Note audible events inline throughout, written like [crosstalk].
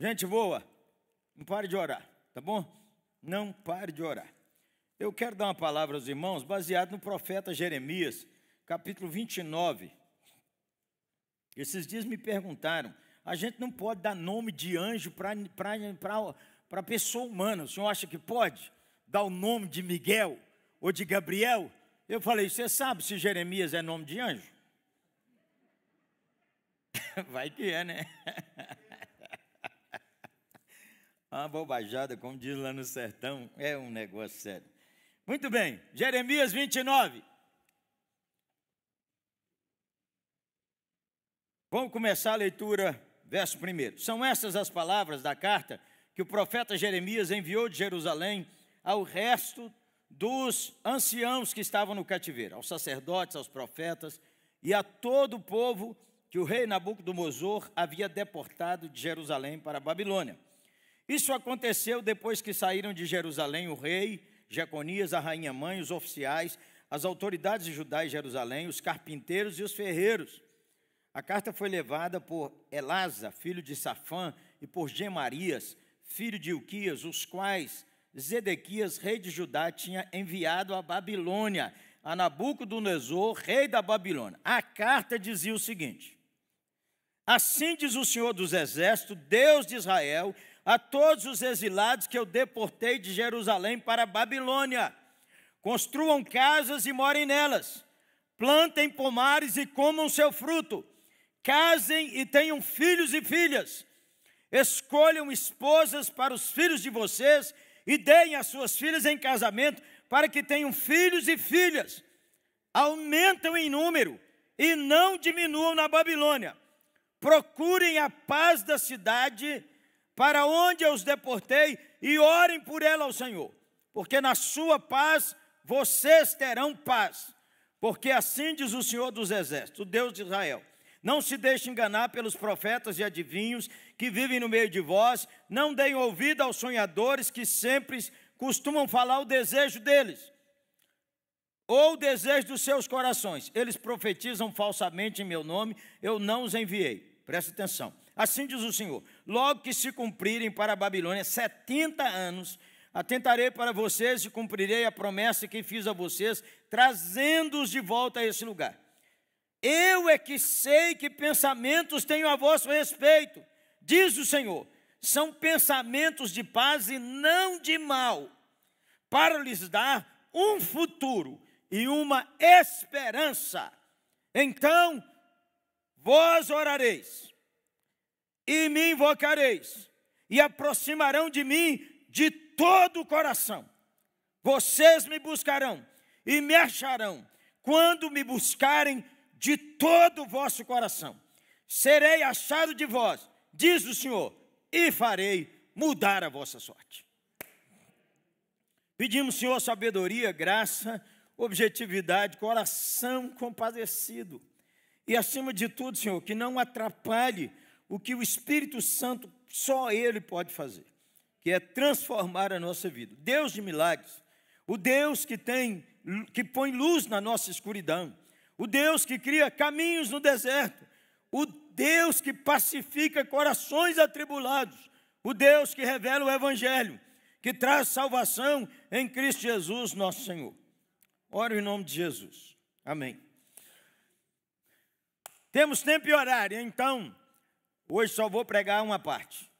Gente boa, não pare de orar, tá bom? Não pare de orar. Eu quero dar uma palavra aos irmãos baseado no profeta Jeremias, capítulo 29. Esses dias me perguntaram: a gente não pode dar nome de anjo para pessoa humana, o senhor acha que pode? Dar o nome de Miguel ou de Gabriel? Eu falei: você sabe se Jeremias é nome de anjo? [laughs] Vai que é, né? [laughs] É uma bobajada, como diz lá no sertão, é um negócio sério. Muito bem, Jeremias 29. Vamos começar a leitura, verso 1. São essas as palavras da carta que o profeta Jeremias enviou de Jerusalém ao resto dos anciãos que estavam no cativeiro, aos sacerdotes, aos profetas e a todo o povo que o rei Nabucodonosor havia deportado de Jerusalém para a Babilônia. Isso aconteceu depois que saíram de Jerusalém o rei, Jeconias, a rainha mãe, os oficiais, as autoridades de Judá e Jerusalém, os carpinteiros e os ferreiros. A carta foi levada por Elasa, filho de Safã, e por Gemarias, filho de Uquias, os quais Zedequias, rei de Judá, tinha enviado à Babilônia, a Nabucodonosor, rei da Babilônia. A carta dizia o seguinte: Assim diz o Senhor dos Exércitos, Deus de Israel, a todos os exilados que eu deportei de Jerusalém para a Babilônia. Construam casas e morem nelas. Plantem pomares e comam seu fruto. Casem e tenham filhos e filhas. Escolham esposas para os filhos de vocês e deem as suas filhas em casamento para que tenham filhos e filhas. Aumentam em número e não diminuam na Babilônia. Procurem a paz da cidade e para onde eu os deportei, e orem por ela ao Senhor, porque na sua paz vocês terão paz. Porque assim diz o Senhor dos Exércitos, o Deus de Israel: Não se deixe enganar pelos profetas e adivinhos que vivem no meio de vós, não deem ouvido aos sonhadores que sempre costumam falar o desejo deles ou o desejo dos seus corações. Eles profetizam falsamente em meu nome, eu não os enviei. Presta atenção. Assim diz o Senhor: logo que se cumprirem para a Babilônia 70 anos, atentarei para vocês e cumprirei a promessa que fiz a vocês, trazendo-os de volta a esse lugar. Eu é que sei que pensamentos tenho a vosso respeito, diz o Senhor. São pensamentos de paz e não de mal, para lhes dar um futuro e uma esperança. Então, vós orareis e me invocareis, e aproximarão de mim de todo o coração. Vocês me buscarão e me acharão quando me buscarem de todo o vosso coração. Serei achado de vós, diz o Senhor, e farei mudar a vossa sorte. Pedimos, Senhor, sabedoria, graça, objetividade, coração compadecido. E acima de tudo, Senhor, que não atrapalhe o que o Espírito Santo só ele pode fazer, que é transformar a nossa vida. Deus de milagres, o Deus que tem que põe luz na nossa escuridão, o Deus que cria caminhos no deserto, o Deus que pacifica corações atribulados, o Deus que revela o evangelho, que traz salvação em Cristo Jesus, nosso Senhor. Oro em nome de Jesus. Amém. Temos tempo e horário, então Hoje só vou pregar uma parte.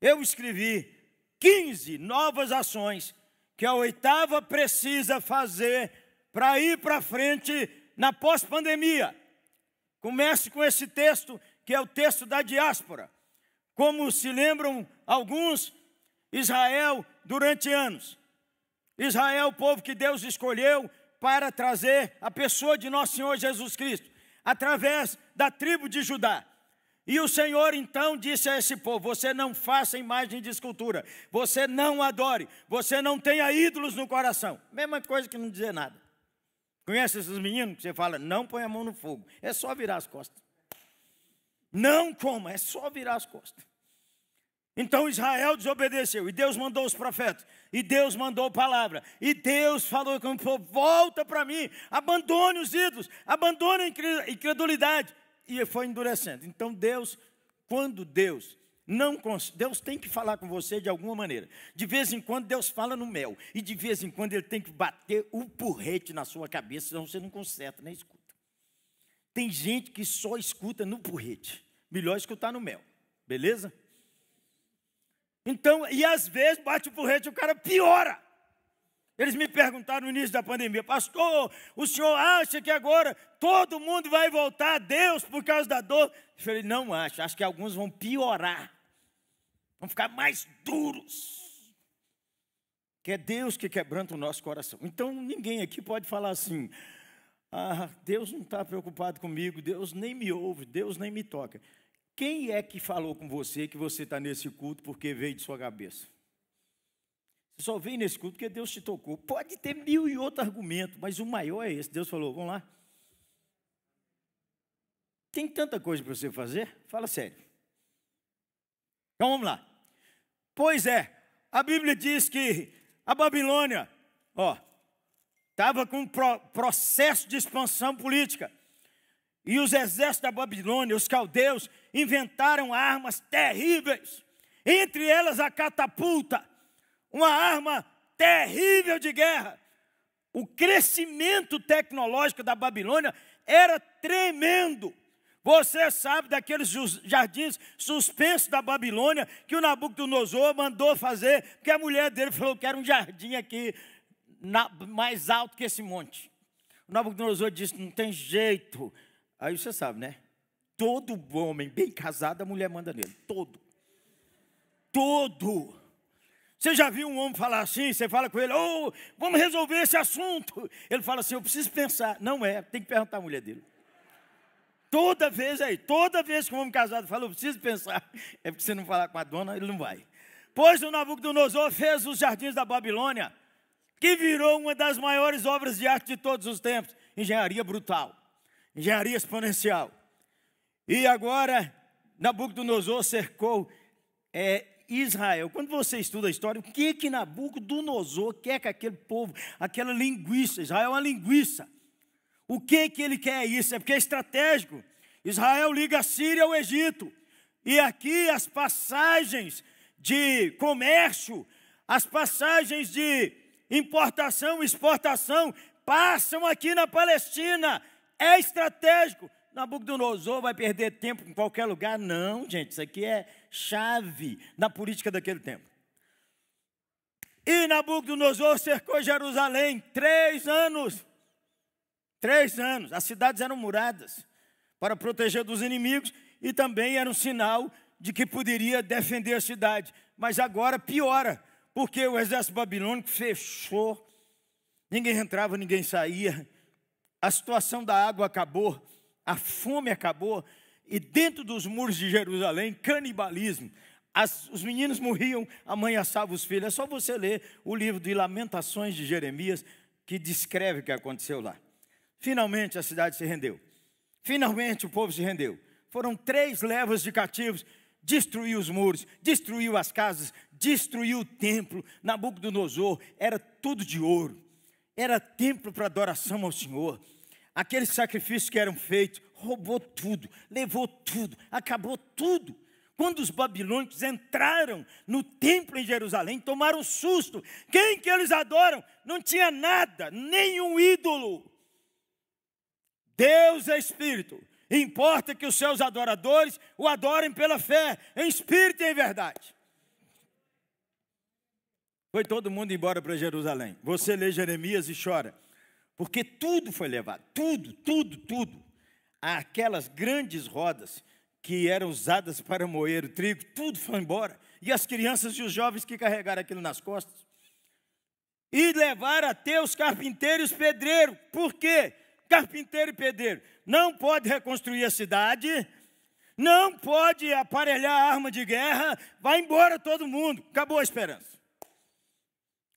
Eu escrevi 15 novas ações que a oitava precisa fazer para ir para frente na pós-pandemia. Comece com esse texto, que é o texto da diáspora. Como se lembram alguns, Israel, durante anos, Israel, o povo que Deus escolheu para trazer a pessoa de nosso Senhor Jesus Cristo, através da tribo de Judá. E o Senhor então disse a esse povo: Você não faça imagem de escultura, você não adore, você não tenha ídolos no coração. Mesma coisa que não dizer nada. Conhece esses meninos que você fala: Não põe a mão no fogo, é só virar as costas. Não coma, é só virar as costas. Então Israel desobedeceu, e Deus mandou os profetas, e Deus mandou palavra, e Deus falou com o povo: volta para mim, abandone os ídolos, abandone a incredulidade e foi endurecendo. Então Deus, quando Deus não Deus tem que falar com você de alguma maneira. De vez em quando Deus fala no mel e de vez em quando ele tem que bater o um porrete na sua cabeça, senão você não conserta nem escuta. Tem gente que só escuta no porrete. Melhor escutar no mel. Beleza? Então, e às vezes bate o porrete e o cara piora. Eles me perguntaram no início da pandemia, pastor, o senhor acha que agora todo mundo vai voltar a Deus por causa da dor? Eu falei, não acho, acho que alguns vão piorar, vão ficar mais duros. Que é Deus que quebranta o nosso coração. Então ninguém aqui pode falar assim, ah, Deus não está preocupado comigo, Deus nem me ouve, Deus nem me toca. Quem é que falou com você que você está nesse culto porque veio de sua cabeça? Você só vem nesse culto porque Deus te tocou. Pode ter mil e outro argumento, mas o maior é esse. Deus falou: vamos lá. Tem tanta coisa para você fazer? Fala sério. Então vamos lá. Pois é, a Bíblia diz que a Babilônia, ó, estava com um processo de expansão política. E os exércitos da Babilônia, os caldeus, inventaram armas terríveis, entre elas a catapulta uma arma terrível de guerra. O crescimento tecnológico da Babilônia era tremendo. Você sabe daqueles jardins suspensos da Babilônia que o Nabucodonosor mandou fazer, porque a mulher dele falou: quero um jardim aqui na, mais alto que esse monte. O Nabucodonosor disse: não tem jeito. Aí você sabe, né? Todo homem bem casado, a mulher manda nele. Todo. Todo. Você já viu um homem falar assim? Você fala com ele, oh, vamos resolver esse assunto. Ele fala assim, eu preciso pensar. Não é, tem que perguntar à mulher dele. Toda vez aí, toda vez que um homem casado fala, eu preciso pensar, é porque você não falar com a dona, ele não vai. Pois o Nabucodonosor fez os jardins da Babilônia, que virou uma das maiores obras de arte de todos os tempos. Engenharia brutal, engenharia exponencial. E agora, Nabucodonosor cercou é, Israel. Quando você estuda a história, o que é que Nabucodonosor quer com aquele povo, aquela linguiça, Israel é uma linguiça. O que é que ele quer isso? É porque é estratégico. Israel liga a Síria ao Egito. E aqui as passagens de comércio, as passagens de importação, exportação, passam aqui na Palestina. É estratégico. Nabucodonosor vai perder tempo em qualquer lugar? Não, gente, isso aqui é chave na política daquele tempo. E Nabucodonosor cercou Jerusalém três anos. Três anos. As cidades eram muradas para proteger dos inimigos e também era um sinal de que poderia defender a cidade. Mas agora piora, porque o exército babilônico fechou, ninguém entrava, ninguém saía, a situação da água acabou, a fome acabou, e dentro dos muros de Jerusalém, canibalismo. As, os meninos morriam, amanhaçavam os filhos. É só você ler o livro de Lamentações de Jeremias, que descreve o que aconteceu lá. Finalmente a cidade se rendeu. Finalmente o povo se rendeu. Foram três levas de cativos, destruiu os muros, destruiu as casas, destruiu o templo. Nabucodonosor era tudo de ouro. Era templo para adoração ao Senhor. Aqueles sacrifícios que eram feitos roubou tudo, levou tudo, acabou tudo. Quando os babilônicos entraram no templo em Jerusalém, tomaram susto. Quem que eles adoram? Não tinha nada, nenhum ídolo. Deus é espírito. Importa que os seus adoradores o adorem pela fé, em espírito e em verdade. Foi todo mundo embora para Jerusalém. Você lê Jeremias e chora, porque tudo foi levado, tudo, tudo, tudo aquelas grandes rodas que eram usadas para moer o trigo, tudo foi embora. E as crianças e os jovens que carregaram aquilo nas costas. E levaram até os carpinteiros e pedreiros. Por quê? Carpinteiro e pedreiro não pode reconstruir a cidade, não pode aparelhar a arma de guerra, vai embora todo mundo. Acabou a esperança.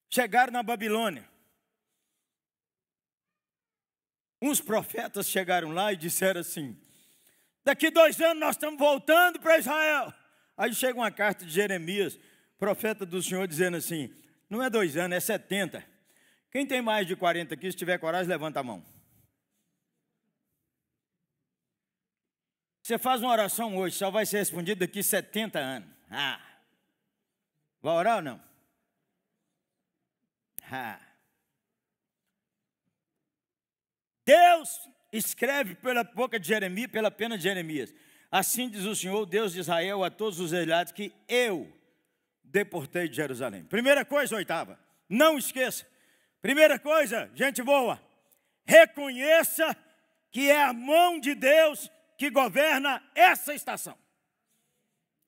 Chegaram na Babilônia. Uns profetas chegaram lá e disseram assim: daqui dois anos nós estamos voltando para Israel. Aí chega uma carta de Jeremias, profeta do Senhor, dizendo assim: não é dois anos, é setenta. Quem tem mais de 40 aqui, se tiver coragem, levanta a mão. Você faz uma oração hoje, só vai ser respondida daqui 70 anos. Ah. Vai orar ou não? Ah. Deus escreve pela boca de Jeremias, pela pena de Jeremias. Assim diz o Senhor, Deus de Israel, a todos os exilados que eu deportei de Jerusalém. Primeira coisa, oitava, não esqueça. Primeira coisa, gente boa, reconheça que é a mão de Deus que governa essa estação.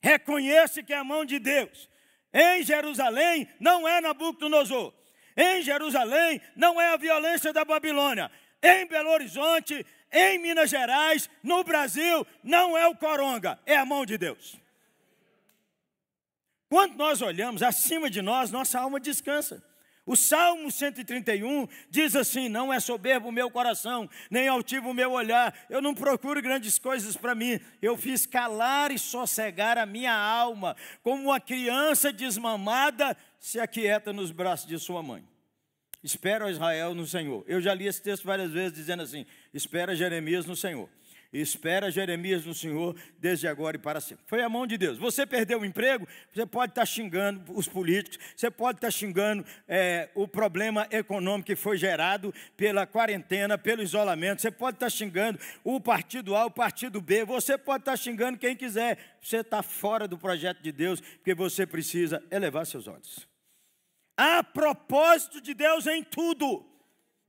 Reconheça que é a mão de Deus. Em Jerusalém não é Nabucodonosor. Em Jerusalém não é a violência da Babilônia em Belo Horizonte, em Minas Gerais, no Brasil, não é o coronga, é a mão de Deus. Quando nós olhamos acima de nós, nossa alma descansa. O Salmo 131 diz assim: Não é soberbo o meu coração, nem altivo o meu olhar, eu não procuro grandes coisas para mim, eu fiz calar e sossegar a minha alma, como uma criança desmamada se aquieta nos braços de sua mãe. Espera Israel no Senhor. Eu já li esse texto várias vezes dizendo assim: espera Jeremias no Senhor. Espera Jeremias no Senhor desde agora e para sempre. Foi a mão de Deus. Você perdeu o emprego, você pode estar xingando os políticos, você pode estar xingando é, o problema econômico que foi gerado pela quarentena, pelo isolamento, você pode estar xingando o partido A, o partido B, você pode estar xingando quem quiser. Você está fora do projeto de Deus, porque você precisa elevar seus olhos. Há propósito de Deus em tudo.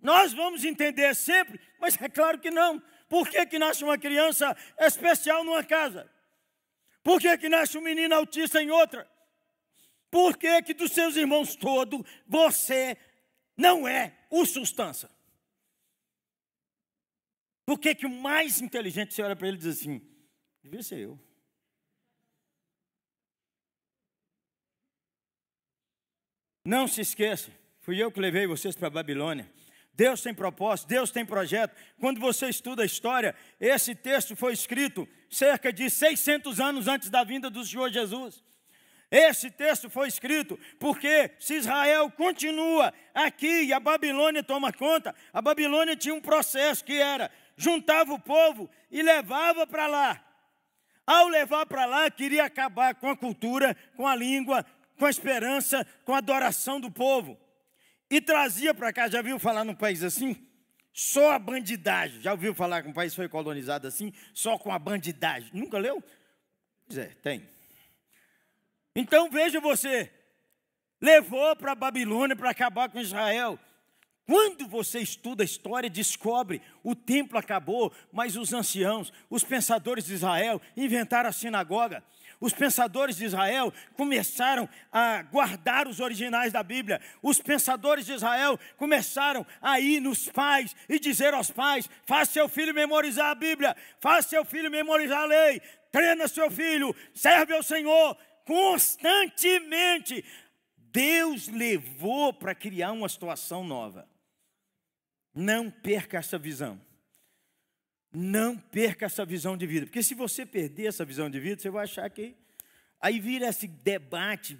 Nós vamos entender sempre, mas é claro que não. Por que, que nasce uma criança especial numa casa? Por que, que nasce um menino autista em outra? Por que, que dos seus irmãos todos você não é o sustância? Por que, que o mais inteligente você olha para ele e diz assim: devia ser eu? Não se esqueça, fui eu que levei vocês para a Babilônia. Deus tem propósito, Deus tem projeto. Quando você estuda a história, esse texto foi escrito cerca de 600 anos antes da vinda do Senhor Jesus. Esse texto foi escrito porque se Israel continua aqui e a Babilônia toma conta, a Babilônia tinha um processo que era juntava o povo e levava para lá. Ao levar para lá, queria acabar com a cultura, com a língua, com a esperança, com a adoração do povo. E trazia para cá, já viu falar num país assim? Só a bandidagem. Já ouviu falar que um país foi colonizado assim? Só com a bandidagem. Nunca leu? Pois é, tem. Então veja você, levou para a Babilônia para acabar com Israel. Quando você estuda a história, descobre o templo acabou, mas os anciãos, os pensadores de Israel inventaram a sinagoga. Os pensadores de Israel começaram a guardar os originais da Bíblia. Os pensadores de Israel começaram a ir nos pais e dizer aos pais: faz seu filho memorizar a Bíblia, faz seu filho memorizar a lei, treina seu filho, serve ao Senhor constantemente. Deus levou para criar uma situação nova. Não perca essa visão. Não perca essa visão de vida, porque se você perder essa visão de vida, você vai achar que aí vira esse debate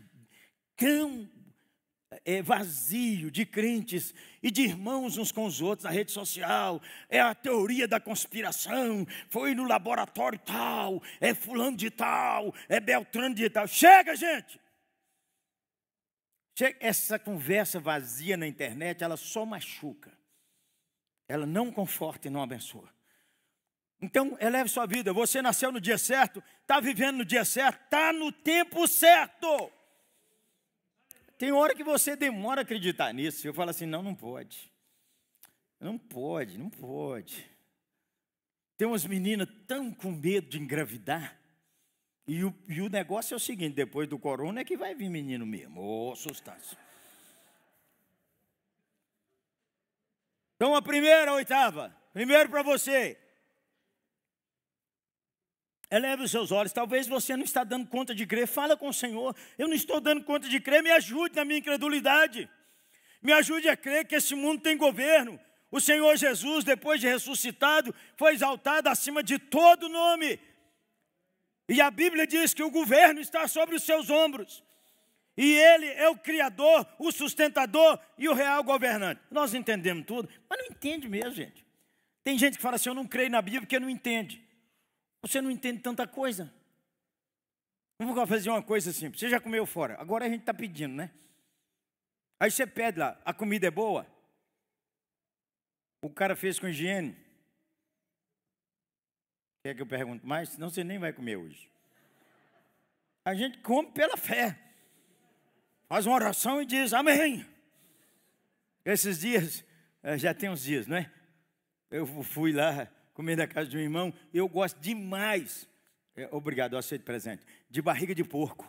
tão é, vazio de crentes e de irmãos uns com os outros na rede social. É a teoria da conspiração. Foi no laboratório tal, é fulano de tal, é Beltrano de tal. Chega, gente! Chega. Essa conversa vazia na internet, ela só machuca. Ela não conforta e não abençoa. Então, eleve é, sua vida. Você nasceu no dia certo, está vivendo no dia certo, está no tempo certo. Tem hora que você demora a acreditar nisso. Eu falo assim: não, não pode. Não pode, não pode. Tem umas meninas tão com medo de engravidar. E o, e o negócio é o seguinte: depois do corona é que vai vir menino mesmo. Ô, oh, sustância. Então, a primeira, a oitava. Primeiro para você, Eleve os seus olhos. Talvez você não está dando conta de crer. Fala com o Senhor. Eu não estou dando conta de crer. Me ajude na minha incredulidade. Me ajude a crer que esse mundo tem governo. O Senhor Jesus, depois de ressuscitado, foi exaltado acima de todo nome. E a Bíblia diz que o governo está sobre os seus ombros. E ele é o criador, o sustentador e o real governante. Nós entendemos tudo, mas não entende mesmo, gente. Tem gente que fala assim: eu não creio na Bíblia porque não entende. Você não entende tanta coisa. Vamos fazer uma coisa simples. Você já comeu fora, agora a gente está pedindo, né? Aí você pede lá, a comida é boa? O cara fez com higiene? Quer que eu pergunte mais? Senão você nem vai comer hoje. A gente come pela fé. Faz uma oração e diz amém. Esses dias, eh, já tem uns dias, não é? Eu fui lá comer da casa de um irmão. Eu gosto demais. É, obrigado, eu aceito presente. De barriga de porco.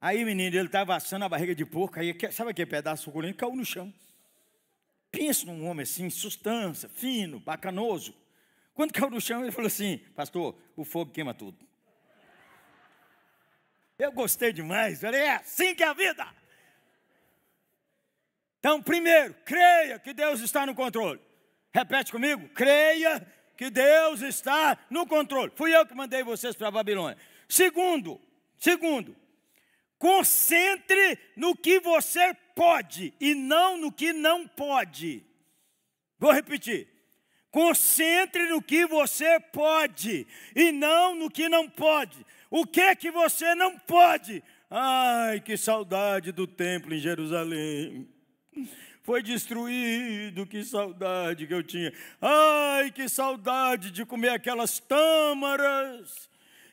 Aí, menino, ele estava assando a barriga de porco. Aí, sabe aquele pedaço suculento? Caiu no chão. Pensa num homem assim, sustância, fino, bacanoso. Quando caiu no chão, ele falou assim: Pastor, o fogo queima tudo. Eu gostei demais. Falei: É assim que é a vida. Então, primeiro, creia que Deus está no controle. Repete comigo: creia que Deus está no controle. Fui eu que mandei vocês para a Babilônia. Segundo, segundo, concentre no que você pode e não no que não pode. Vou repetir. Concentre no que você pode e não no que não pode. O que é que você não pode? Ai, que saudade do templo em Jerusalém foi destruído. Que saudade que eu tinha. Ai, que saudade de comer aquelas tâmaras.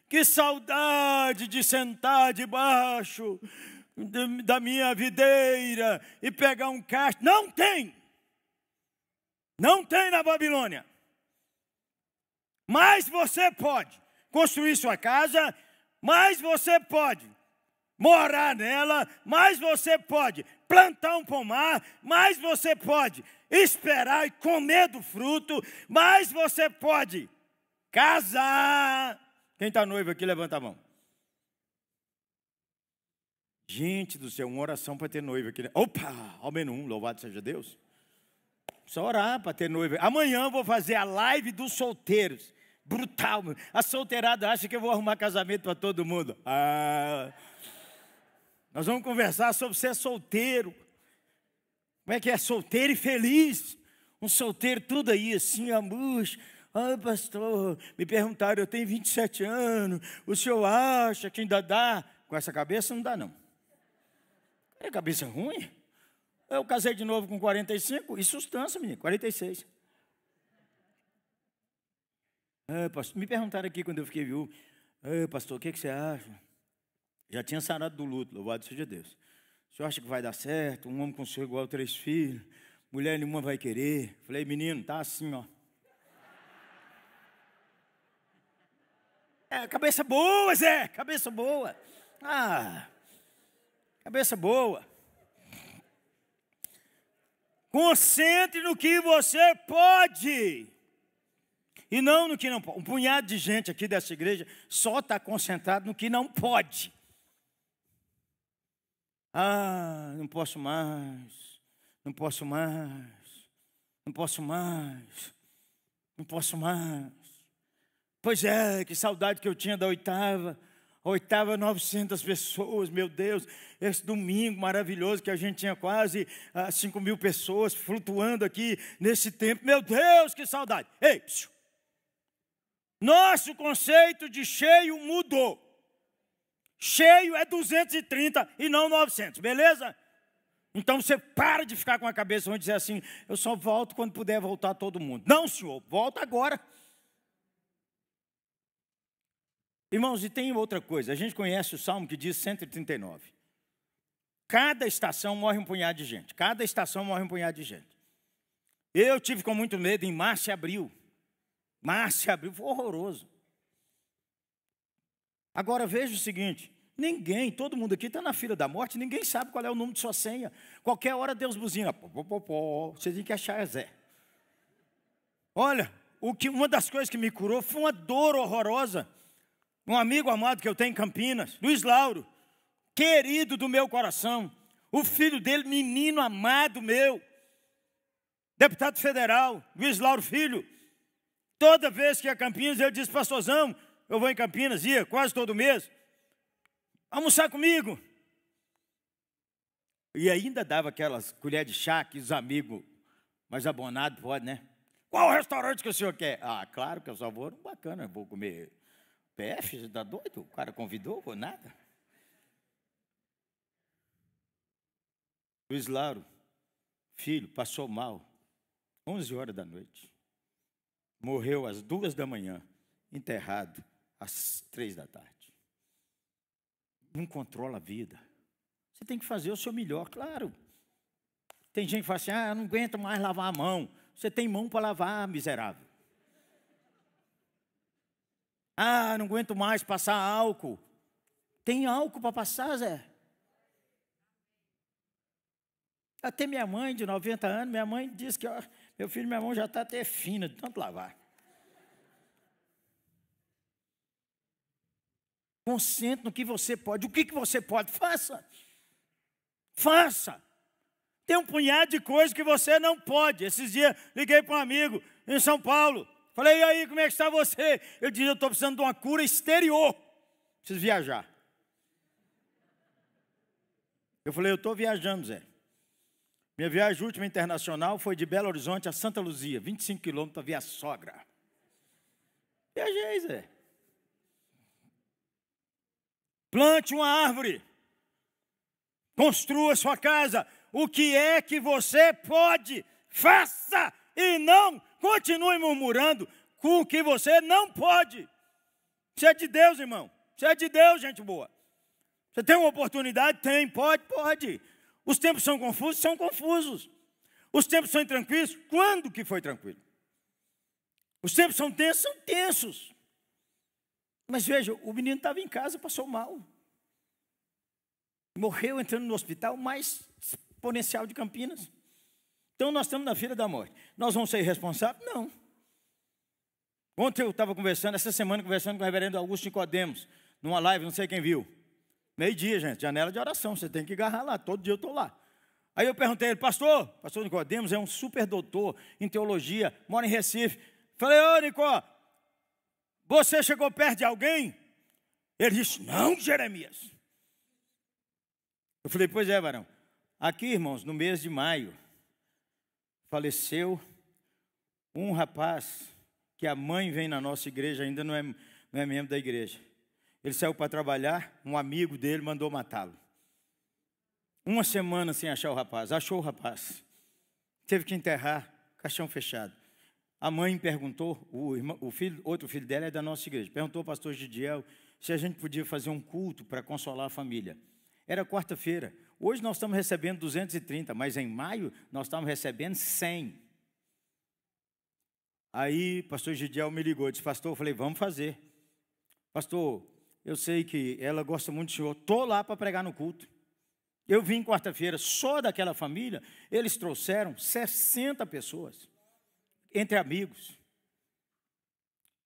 Que saudade de sentar debaixo da minha videira e pegar um cacho. Não tem. Não tem na Babilônia. Mas você pode construir sua casa, mas você pode morar nela, mas você pode plantar um pomar, mais você pode esperar e comer do fruto, mais você pode casar. Quem está noivo aqui, levanta a mão. Gente do céu, uma oração para ter noivo aqui. Né? Opa, ao menos um, louvado seja Deus. Só orar para ter noivo. Amanhã eu vou fazer a live dos solteiros. Brutal, A solteirada acha que eu vou arrumar casamento para todo mundo. Ah. Nós vamos conversar sobre ser solteiro. Como é que é solteiro e feliz? Um solteiro tudo aí assim, amor. Ah, pastor, me perguntaram, eu tenho 27 anos, o senhor acha que ainda dá? Com essa cabeça não dá não. É cabeça ruim? Eu casei de novo com 45 e sustância, menino, 46. Ah, pastor, me perguntaram aqui quando eu fiquei viúvo, ah, pastor, o que, que você acha? Já tinha sarado do luto, louvado seja Deus. O senhor acha que vai dar certo? Um homem com o senhor igual três filhos, mulher nenhuma vai querer. Falei, menino, tá assim, ó. É, cabeça boa, Zé, cabeça boa. Ah, cabeça boa. Concentre no que você pode. E não no que não pode. Um punhado de gente aqui dessa igreja só está concentrado no que não pode. Ah, não posso mais, não posso mais, não posso mais, não posso mais. Pois é, que saudade que eu tinha da oitava. A oitava, 900 pessoas, meu Deus. Esse domingo maravilhoso que a gente tinha quase ah, 5 mil pessoas flutuando aqui nesse tempo. Meu Deus, que saudade. Ei, psiu. nosso conceito de cheio mudou. Cheio é 230 e não 900, beleza? Então você para de ficar com a cabeça onde dizer assim, eu só volto quando puder voltar todo mundo. Não, senhor, volta agora. Irmãos, e tem outra coisa. A gente conhece o salmo que diz 139. Cada estação morre um punhado de gente. Cada estação morre um punhado de gente. Eu tive com muito medo em março e abril. Março e abril foi horroroso. Agora veja o seguinte: ninguém, todo mundo aqui está na fila da morte, ninguém sabe qual é o número de sua senha. Qualquer hora Deus buzina. Pô, pô, pô, pô. Você tem que achar é Zé. Olha, o que, uma das coisas que me curou foi uma dor horrorosa. Um amigo amado que eu tenho em Campinas, Luiz Lauro, querido do meu coração, o filho dele, menino amado meu, deputado federal, Luiz Lauro Filho. Toda vez que ia a Campinas, ele disse, pastorzão, eu vou em Campinas, ia quase todo mês, almoçar comigo. E ainda dava aquelas colher de chá que os amigos mais abonados podem, né? Qual restaurante que o senhor quer? Ah, claro que eu só vou, bacana, eu vou comer PF, você tá doido? O cara convidou, ou nada. Luiz Lauro, filho, passou mal, 11 horas da noite. Morreu às duas da manhã, enterrado às três da tarde. Não controla a vida. Você tem que fazer o seu melhor, claro. Tem gente que fala assim: ah, não aguento mais lavar a mão. Você tem mão para lavar, miserável. Ah, não aguento mais passar álcool. Tem álcool para passar, Zé? Até minha mãe, de 90 anos, minha mãe disse que ó, meu filho, minha mão já está até fina de tanto lavar. Concentre no que você pode. O que, que você pode? Faça. Faça. Tem um punhado de coisas que você não pode. Esses dias liguei para um amigo em São Paulo. Falei, e aí, como é que está você? Eu disse, eu estou precisando de uma cura exterior. Preciso viajar. Eu falei, eu estou viajando, Zé. Minha viagem última internacional foi de Belo Horizonte a Santa Luzia, 25 quilômetros via sogra. Viajei, Zé plante uma árvore, construa sua casa. O que é que você pode? Faça e não continue murmurando com o que você não pode. Você é de Deus, irmão. Você é de Deus, gente boa. Você tem uma oportunidade? Tem. Pode? Pode. Os tempos são confusos? São confusos. Os tempos são intranquilos? Quando que foi tranquilo? Os tempos são tensos? São tensos. Mas veja, o menino estava em casa, passou mal. Morreu entrando no hospital mais exponencial de Campinas. Então nós estamos na fila da morte. Nós vamos ser irresponsáveis? Não. Ontem eu estava conversando, essa semana conversando com o reverendo Augusto Nicodemos, numa live, não sei quem viu. Meio-dia, gente, janela de oração, você tem que agarrar lá, todo dia eu estou lá. Aí eu perguntei a ele, pastor, pastor Nicodemos é um super doutor em teologia, mora em Recife. Falei, ô Nicó, você chegou perto de alguém? Ele disse: Não, Jeremias. Eu falei: Pois é, varão. Aqui, irmãos, no mês de maio, faleceu um rapaz que a mãe vem na nossa igreja, ainda não é, não é membro da igreja. Ele saiu para trabalhar, um amigo dele mandou matá-lo. Uma semana sem achar o rapaz, achou o rapaz. Teve que enterrar, caixão fechado. A mãe perguntou, o, irmão, o filho, outro filho dela é da nossa igreja, perguntou ao pastor Gidiel se a gente podia fazer um culto para consolar a família. Era quarta-feira. Hoje nós estamos recebendo 230, mas em maio nós estamos recebendo 100. Aí, o pastor Gidiel me ligou, disse, pastor, eu falei, vamos fazer. Pastor, eu sei que ela gosta muito do senhor, estou lá para pregar no culto. Eu vim quarta-feira, só daquela família, eles trouxeram 60 pessoas entre amigos.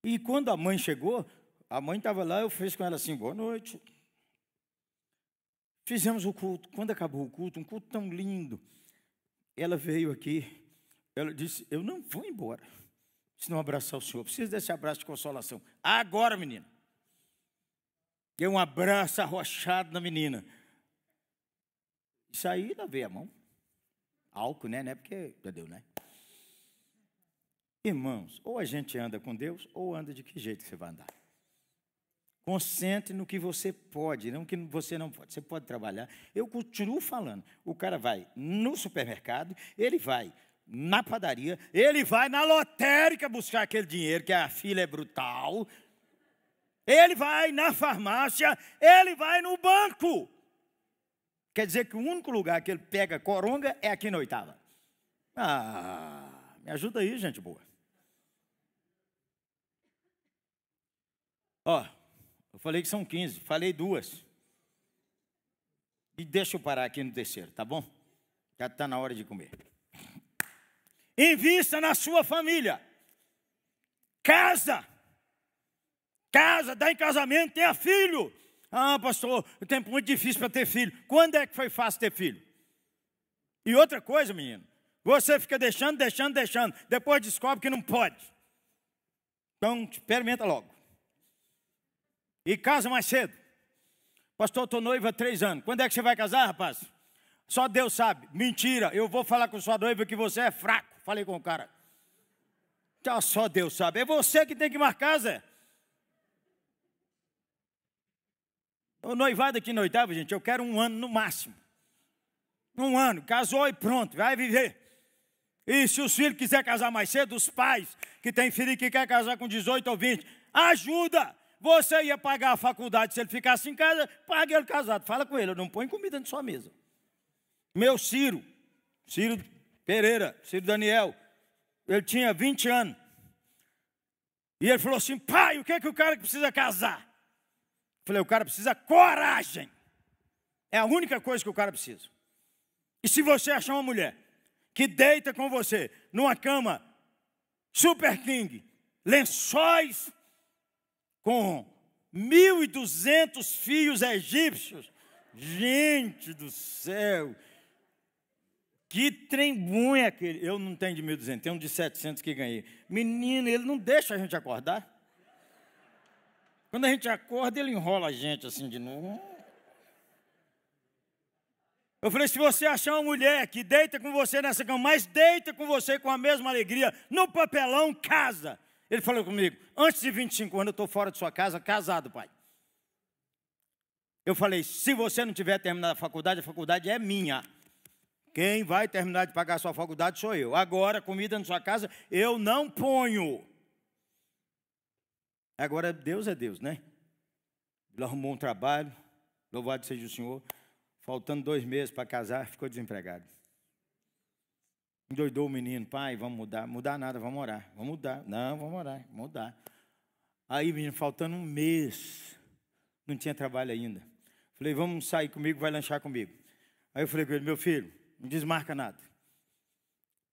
E quando a mãe chegou, a mãe estava lá, eu fiz com ela assim, boa noite. Fizemos o culto. Quando acabou o culto, um culto tão lindo, ela veio aqui, ela disse, eu não vou embora se não abraçar o Senhor. Preciso desse abraço de consolação. Agora, menina. Deu um abraço arrochado na menina. Isso aí, lavei a mão. Álcool, né? É porque já deu, né? Irmãos, ou a gente anda com Deus, ou anda de que jeito você vai andar. Concentre no que você pode, não que você não pode. Você pode trabalhar. Eu continuo falando. O cara vai no supermercado, ele vai na padaria, ele vai na lotérica buscar aquele dinheiro, que a fila é brutal. Ele vai na farmácia, ele vai no banco. Quer dizer que o único lugar que ele pega coronga é aqui na oitava. Ah, me ajuda aí, gente boa. Ó, eu falei que são 15, falei duas. E deixa eu parar aqui no terceiro, tá bom? Já está na hora de comer. Invista na sua família. Casa. Casa, dá em casamento, tenha filho. Ah, pastor, o tempo muito difícil para ter filho. Quando é que foi fácil ter filho? E outra coisa, menino. Você fica deixando, deixando, deixando. Depois descobre que não pode. Então, experimenta logo. E casa mais cedo. Pastor, estou noiva há três anos. Quando é que você vai casar, rapaz? Só Deus sabe. Mentira, eu vou falar com sua noiva que você é fraco. Falei com o cara. Tá, só Deus sabe. É você que tem que marcar, Zé. O noivado aqui noitava, gente, eu quero um ano no máximo. Um ano, casou e pronto, vai viver. E se os filhos quiser casar mais cedo, os pais que têm filho que quer casar com 18 ou 20, ajuda! Você ia pagar a faculdade se ele ficasse em casa, pague ele casado. Fala com ele, não põe comida na sua mesa. Meu Ciro, Ciro Pereira, Ciro Daniel, ele tinha 20 anos. E ele falou assim: pai, o que é que o cara precisa casar? Eu falei, o cara precisa coragem. É a única coisa que o cara precisa. E se você achar uma mulher que deita com você numa cama super king, lençóis com 1.200 filhos egípcios. Gente do céu! Que trembunha é aquele. Eu não tenho de 1.200, tenho de 700 que ganhei. Menino, ele não deixa a gente acordar. Quando a gente acorda, ele enrola a gente assim de novo. Eu falei: se você achar uma mulher que deita com você nessa cama, mas deita com você com a mesma alegria, no papelão, casa. Ele falou comigo: Antes de 25 anos eu estou fora de sua casa, casado, pai. Eu falei: Se você não tiver terminado a faculdade, a faculdade é minha. Quem vai terminar de pagar a sua faculdade sou eu. Agora, comida na sua casa, eu não ponho. Agora, Deus é Deus, né? Ele arrumou um trabalho, louvado seja o Senhor. Faltando dois meses para casar, ficou desempregado. Endoidou o menino, pai, vamos mudar. Mudar nada, vamos orar. Vamos mudar. Não, vamos orar, mudar. Aí, menino, faltando um mês, não tinha trabalho ainda. Falei, vamos sair comigo, vai lanchar comigo. Aí eu falei com ele, meu filho, não desmarca nada.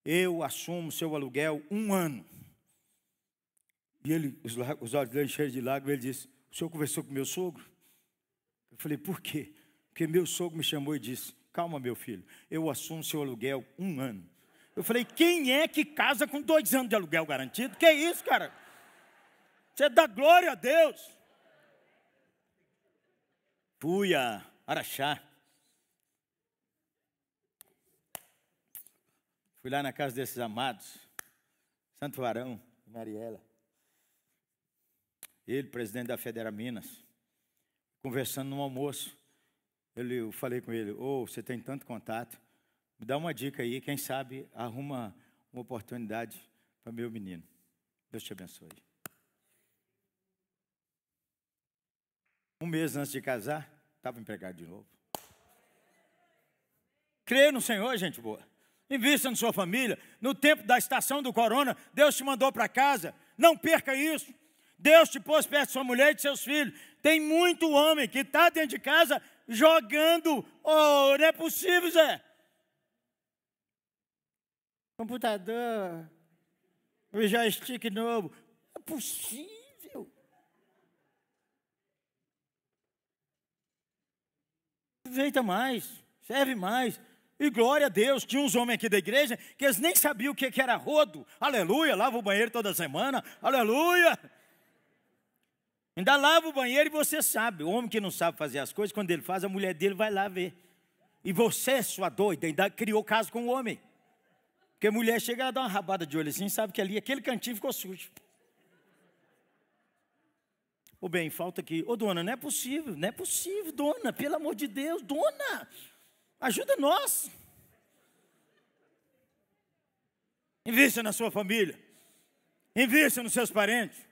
Eu assumo seu aluguel um ano. E ele, os, os olhos dele cheios de lágrimas, ele disse, o senhor conversou com meu sogro? Eu falei, por quê? Porque meu sogro me chamou e disse, calma, meu filho, eu assumo seu aluguel um ano. Eu falei, quem é que casa com dois anos de aluguel garantido? Que isso, cara? Você é dá glória a Deus. Fui a Araxá. Fui lá na casa desses amados, Santo Arão e Mariela. Ele, presidente da Federa Minas, conversando no almoço. Eu, eu falei com ele, ô, oh, você tem tanto contato. Me dá uma dica aí, quem sabe arruma uma oportunidade para meu menino. Deus te abençoe. Um mês antes de casar, estava empregado de novo. Crê no Senhor, gente boa. Invista na sua família. No tempo da estação do corona, Deus te mandou para casa. Não perca isso. Deus te pôs perto de sua mulher e de seus filhos. Tem muito homem que está dentro de casa jogando. Oh, não é possível, Zé computador, o joystick novo. É possível. Aproveita mais, serve mais. E glória a Deus, tinha uns homens aqui da igreja que eles nem sabiam o que era rodo. Aleluia, lava o banheiro toda semana. Aleluia. Ainda lava o banheiro e você sabe. O homem que não sabe fazer as coisas, quando ele faz, a mulher dele vai lá ver. E você, sua doida, ainda criou caso com o homem. Porque mulher chega, ela dá uma rabada de olho assim, sabe que ali aquele cantinho ficou sujo. Ô bem, falta aqui. Ô dona, não é possível, não é possível, dona, pelo amor de Deus, dona, ajuda nós. Invista na sua família. Invista nos seus parentes.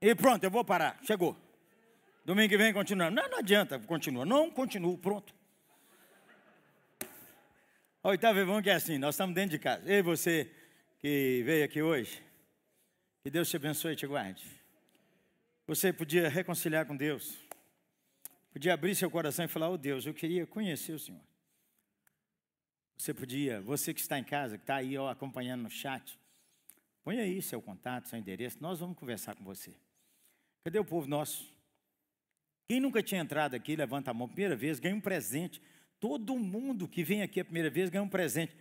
E pronto, eu vou parar. Chegou. Domingo que vem continuando. Não, não adianta, continua. Não, continuo, pronto. Oitavo irmão, é que é assim, nós estamos dentro de casa. Ei, você que veio aqui hoje, que Deus te abençoe e te guarde. Você podia reconciliar com Deus, podia abrir seu coração e falar: Oh Deus, eu queria conhecer o Senhor. Você podia, você que está em casa, que está aí ó, acompanhando no chat, põe aí seu contato, seu endereço, nós vamos conversar com você. Cadê o povo nosso? Quem nunca tinha entrado aqui, levanta a mão, primeira vez, ganha um presente. Todo mundo que vem aqui a primeira vez ganha um presente.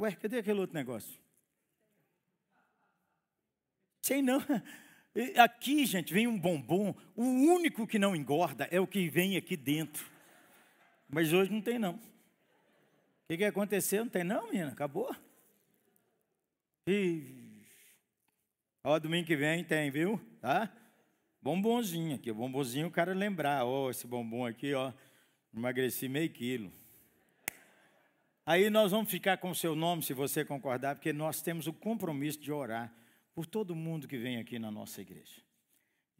Ué, cadê aquele outro negócio? Sei não. Aqui, gente, vem um bombom. O único que não engorda é o que vem aqui dentro. Mas hoje não tem, não. O que, que aconteceu? Não tem, não, menina? Acabou? E. Ó, domingo que vem tem, viu? Tá? Bombonzinho aqui. Bombonzinho o cara lembrar. Ó, esse bombom aqui, ó. Emagreci meio quilo. Aí nós vamos ficar com o seu nome, se você concordar, porque nós temos o compromisso de orar por todo mundo que vem aqui na nossa igreja.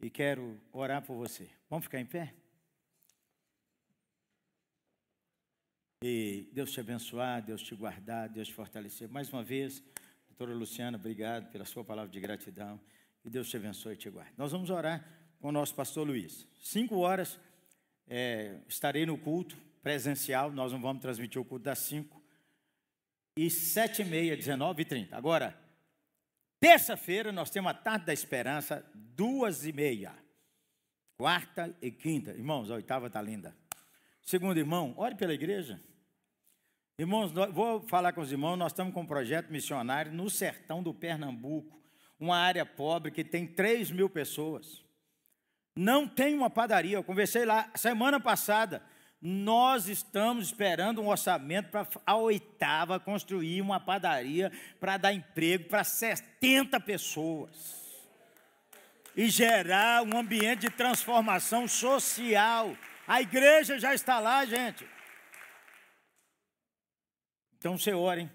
E quero orar por você. Vamos ficar em pé? E Deus te abençoar, Deus te guardar, Deus te fortalecer. Mais uma vez, doutora Luciana, obrigado pela sua palavra de gratidão. E Deus te abençoe e te guarde. Nós vamos orar com o nosso pastor Luiz. Cinco horas. É, estarei no culto presencial, nós não vamos transmitir o culto das 5. E 7 e meia, 19 e 30. Agora, terça-feira nós temos a tarde da esperança, duas e meia. Quarta e quinta. Irmãos, a oitava está linda. Segundo irmão, ore pela igreja. Irmãos, vou falar com os irmãos, nós estamos com um projeto missionário no sertão do Pernambuco, uma área pobre que tem 3 mil pessoas não tem uma padaria. Eu conversei lá semana passada. Nós estamos esperando um orçamento para a oitava construir uma padaria para dar emprego para 70 pessoas e gerar um ambiente de transformação social. A igreja já está lá, gente. Então você ora, hein?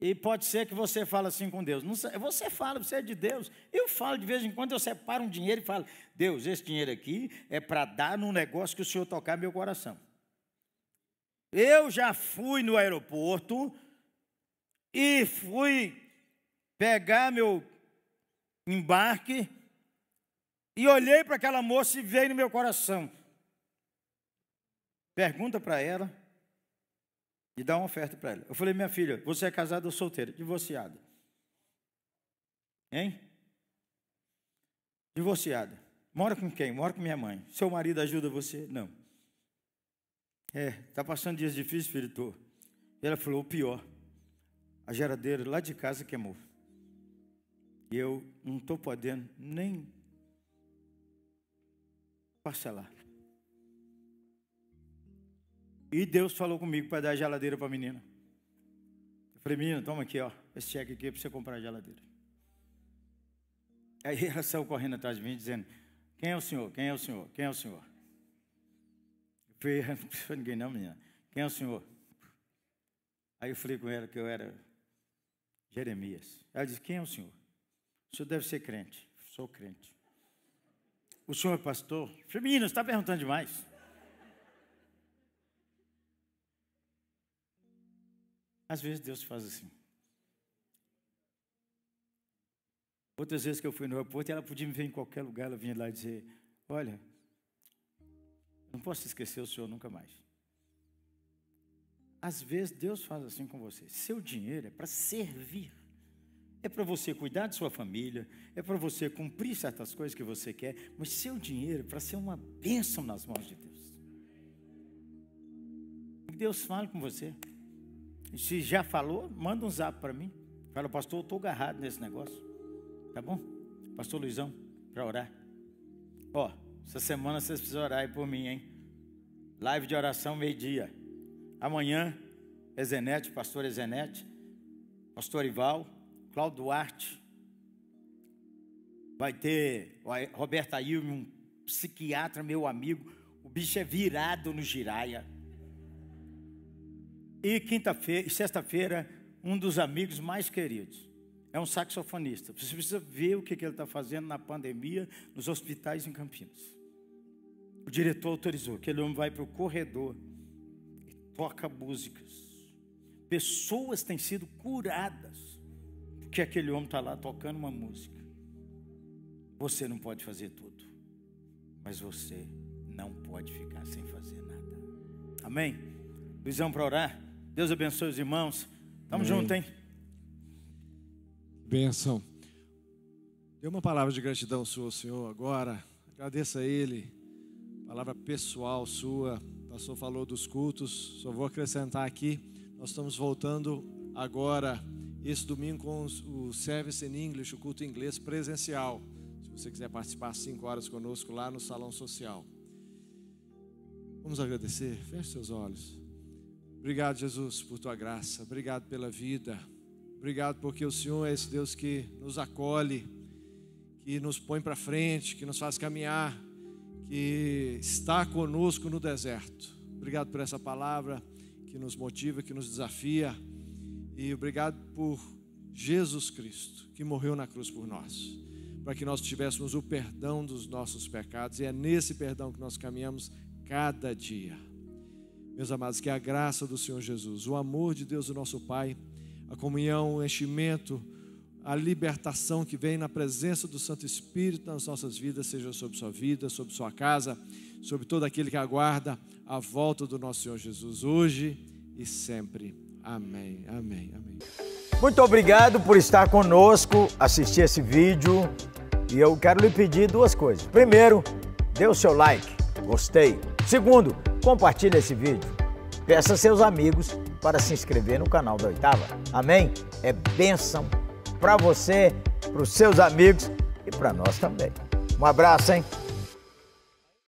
E pode ser que você fale assim com Deus. você fala, você é de Deus. Eu falo de vez em quando, eu separo um dinheiro e falo: Deus, esse dinheiro aqui é para dar num negócio que o Senhor tocar meu coração. Eu já fui no aeroporto e fui pegar meu embarque e olhei para aquela moça e veio no meu coração. Pergunta para ela e dá uma oferta para ela. Eu falei, minha filha, você é casada ou solteira? Divorciada. Hein? Divorciada. Mora com quem? Mora com minha mãe. Seu marido ajuda você? Não. É, tá passando dias difíceis, filho, tô. E ela falou, o pior, a geradeira lá de casa queimou. E eu não estou podendo nem parcelar. E Deus falou comigo para dar a geladeira para a menina. Eu falei, menina, toma aqui, ó, esse cheque aqui é para você comprar a geladeira. Aí ela saiu correndo atrás de mim, dizendo: Quem é o senhor? Quem é o senhor? Quem é o senhor? Eu falei: Não precisa ninguém, não, menina. Quem é o senhor? Aí eu falei com ela que eu era Jeremias. Ela disse: Quem é o senhor? O senhor deve ser crente. Sou crente. O senhor é pastor? Eu falei: Menina, você está perguntando demais. Às vezes Deus faz assim. Outras vezes que eu fui no aeroporto, ela podia me ver em qualquer lugar, ela vinha lá e dizer: Olha, não posso esquecer o senhor nunca mais. Às vezes Deus faz assim com você. Seu dinheiro é para servir. É para você cuidar de sua família, é para você cumprir certas coisas que você quer, mas seu dinheiro é para ser uma bênção nas mãos de Deus. Deus fala com você. Se já falou, manda um zap para mim. Fala, pastor, eu estou agarrado nesse negócio. Tá bom? Pastor Luizão, para orar. Ó, essa semana vocês precisam orar aí por mim, hein? Live de oração, meio-dia. Amanhã, Ezenete, pastor Ezenete, pastor Ival, Cláudio Duarte. Vai ter Roberto Ailme, um psiquiatra, meu amigo. O bicho é virado no giraia e quinta-feira, sexta-feira, um dos amigos mais queridos. É um saxofonista. Você precisa ver o que ele está fazendo na pandemia nos hospitais em Campinas. O diretor autorizou que ele vai para o corredor e toca músicas. Pessoas têm sido curadas porque aquele homem está lá tocando uma música. Você não pode fazer tudo, mas você não pode ficar sem fazer nada. Amém? Luizão para orar. Deus abençoe os irmãos. Tamo Amém. junto, hein? Benção. Dê uma palavra de gratidão sua, Senhor, agora. Agradeça a Ele. Palavra pessoal sua. O pastor falou dos cultos. Só vou acrescentar aqui. Nós estamos voltando agora, esse domingo, com o Service in English, o culto em inglês presencial. Se você quiser participar às 5 horas conosco lá no Salão Social. Vamos agradecer. Feche seus olhos. Obrigado, Jesus, por tua graça. Obrigado pela vida. Obrigado porque o Senhor é esse Deus que nos acolhe, que nos põe para frente, que nos faz caminhar, que está conosco no deserto. Obrigado por essa palavra que nos motiva, que nos desafia. E obrigado por Jesus Cristo, que morreu na cruz por nós, para que nós tivéssemos o perdão dos nossos pecados. E é nesse perdão que nós caminhamos cada dia meus amados, que a graça do Senhor Jesus, o amor de Deus, o nosso Pai, a comunhão, o enchimento, a libertação que vem na presença do Santo Espírito nas nossas vidas, seja sobre sua vida, sobre sua casa, sobre todo aquele que aguarda a volta do nosso Senhor Jesus hoje e sempre. Amém, amém, amém. Muito obrigado por estar conosco, assistir esse vídeo. E eu quero lhe pedir duas coisas. Primeiro, dê o seu like, gostei. Segundo, compartilhe esse vídeo. Peça a seus amigos para se inscrever no canal da Oitava. Amém? É bênção para você, para os seus amigos e para nós também. Um abraço, hein?